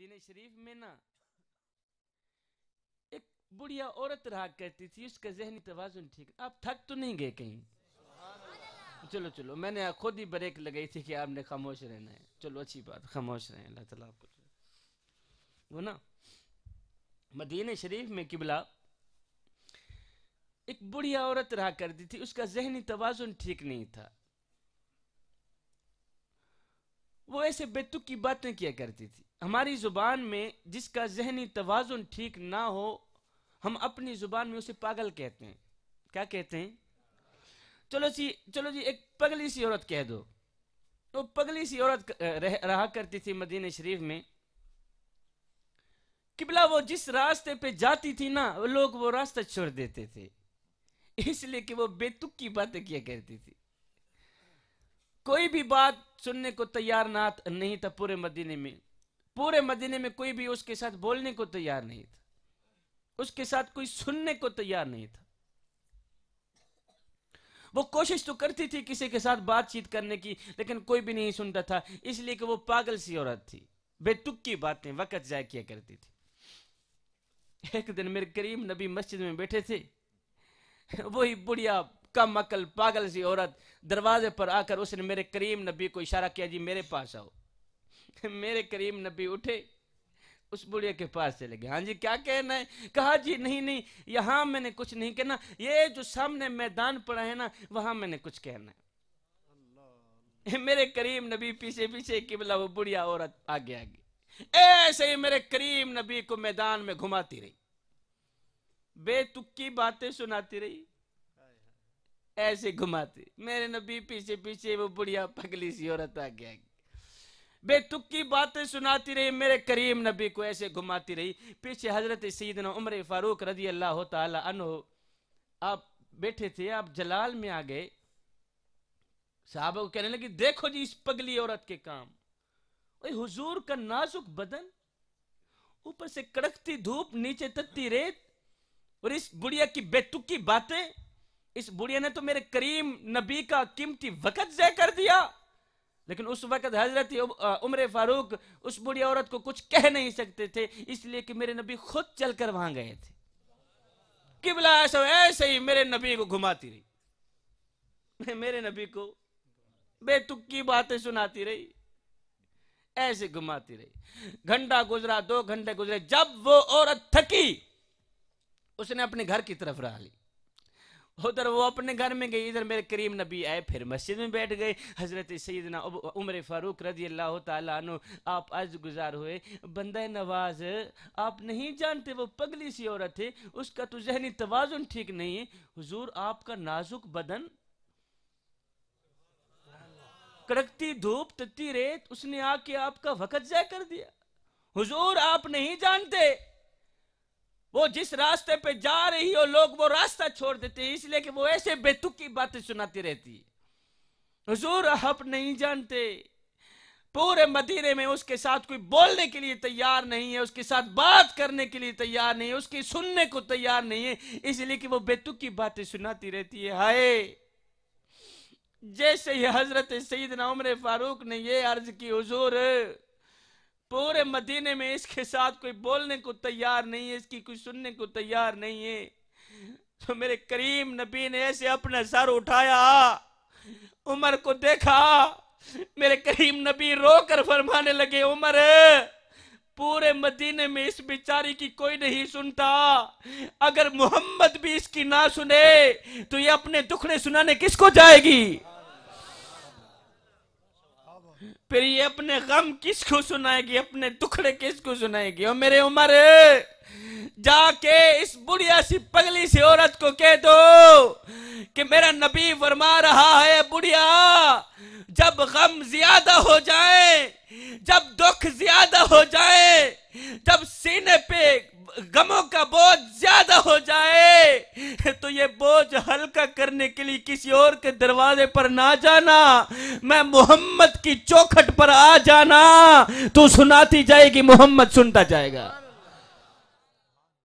मदीने शरीफ में ना एक बुढ़िया औरत रहा करती थी उसका जहनी तोजुन ठीक आप थक तो नहीं गए कहीं चलो चलो मैंने खुद ही ब्रेक लगाई थी कि आपने खामोश रहना है चलो अच्छी बात खामोश रहे अल्लाह तला आपको वो ना मदीने शरीफ में किबला एक बुढ़िया औरत रहा करती थी उसका जहनी तोजुन ठीक नहीं था वो ऐसे बेतुक की बातें किया करती थी हमारी ज़ुबान में जिसका जहनी तोज़ुन ठीक ना हो हम अपनी ज़ुबान में उसे पागल कहते हैं क्या कहते हैं चलो जी चलो जी एक पगली सी औरत कह दो तो पगली सी औरत रहा करती थी मदीन शरीफ में किबला वो जिस रास्ते पे जाती थी ना वो लोग वो रास्ता छोड़ देते थे इसलिए कि वो बेतुक की बातें किया करती थी कोई भी बात सुनने को तैयार ना नहीं था पूरे मदीने में पूरे मदीने में कोई भी उसके साथ बोलने को तैयार नहीं था उसके साथ कोई सुनने को तैयार नहीं था वो कोशिश तो करती थी किसी के साथ बातचीत करने की लेकिन कोई भी नहीं सुनता था इसलिए कि वो पागल सी औरत थी बेतुक की बातें वक़्त जाय किया करती थी एक दिन मेरे करीम नबी मस्जिद में बैठे थे वही बुढ़िया कम अकल पागल सी औरत दरवाजे पर आकर उसने मेरे करीम नबी को इशारा किया जी मेरे पास आओ मेरे करीम नबी उठे उस बुढ़िया के पास चले गए हाँ जी क्या कहना है कहा जी नहीं नहीं यहां मैंने कुछ नहीं कहना ये जो सामने मैदान पड़ा है ना वहां मैंने कुछ कहना है मेरे करीम नबी पीछे पीछे किबला वो बुढ़िया औरत आगे आगे ऐसे ही मेरे करीम नबी को मैदान में घुमाती रही बेतुक्की बातें सुनाती रही ऐसे घुमाती मेरे नबी पीछे पीछे वो बुढ़िया पगली सी औरत आगे आगे बेतुकी बातें सुनाती रही मेरे करीम नबी को ऐसे घुमाती रही पीछे हजरत सईदन उमर फारूक रजी अल्लाह तहो आप बैठे थे आप जलाल में आ गए साहब को कहने लगे देखो जी इस पगली औरत के काम हुजूर का नाजुक बदन ऊपर से कड़कती धूप नीचे तत्ती रेत और इस बुढ़िया की बेतुकी बातें इस बुढ़िया ने तो मेरे करीम नबी का कीमती वकत जय कर दिया लेकिन उस वक्त हजरत उम्र फारूक उस बुढ़ी औरत को कुछ कह नहीं सकते थे इसलिए कि मेरे नबी खुद चलकर वहां गए थे किबला ऐसा ऐसे ही मेरे नबी को घुमाती रही मेरे नबी को बेतुक्की बातें सुनाती रही ऐसे घुमाती रही घंटा गुजरा दो घंटे गुजरे जब वो औरत थकी उसने अपने घर की तरफ रहा ली उधर वो अपने घर में गई इधर मेरे करीम नबी आए फिर मस्जिद में बैठ गए हजरत सैदना उम्र फारूक रजी अल्लाह तु आप अर्ज गुजार हुए बंद नवाज आप नहीं जानते वो पगली सी औरत है उसका तो जहनी तोज़ुन ठीक नहीं है हजूर आपका नाजुक बदन कड़कती धूप तत्ती रेत उसने आके आपका वक़्त जय कर दिया हुजूर आप नहीं जानते वो जिस रास्ते पे जा रही हो लोग वो रास्ता छोड़ देते हैं इसलिए कि वो ऐसे बेतुक की बातें सुनाती रहती है हजूर आप नहीं जानते पूरे मदीने में उसके साथ कोई बोलने के लिए तैयार नहीं है उसके साथ बात करने के लिए तैयार नहीं है उसकी सुनने को तैयार नहीं है इसलिए कि वो बेतुक की बातें सुनाती रहती है हाय जैसे ही हजरत सईद उमर फारूक ने ये अर्ज की हजूर पूरे मदीने में इसके साथ कोई बोलने को तैयार नहीं है इसकी कोई सुनने को तैयार नहीं है तो मेरे करीम नबी ने ऐसे अपना सर उठाया उमर को देखा मेरे करीम नबी रो कर फरमाने लगे उमर पूरे मदीने में इस बेचारी की कोई नहीं सुनता अगर मोहम्मद भी इसकी ना सुने तो ये अपने दुखड़े सुनाने किसको जाएगी फिर ये अपने गम किसको सुनाएगी अपने दुखड़े किसको सुनाएगी और मेरे उमर जाके इस बुढ़िया सी पगली सी औरत को कह दो कि मेरा नबी फरमा रहा है बुढ़िया जब गम ज्यादा हो जाए जब दुख ज्यादा हो जाए जब सीने पे गमों का बोझ ज्यादा हो जाए तो ये बोझ हल्का करने के लिए किसी और के दरवाजे पर ना जाना मैं मोहम्मद की चौखट पर आ जाना तो सुनाती जाएगी मोहम्मद सुनता जाएगा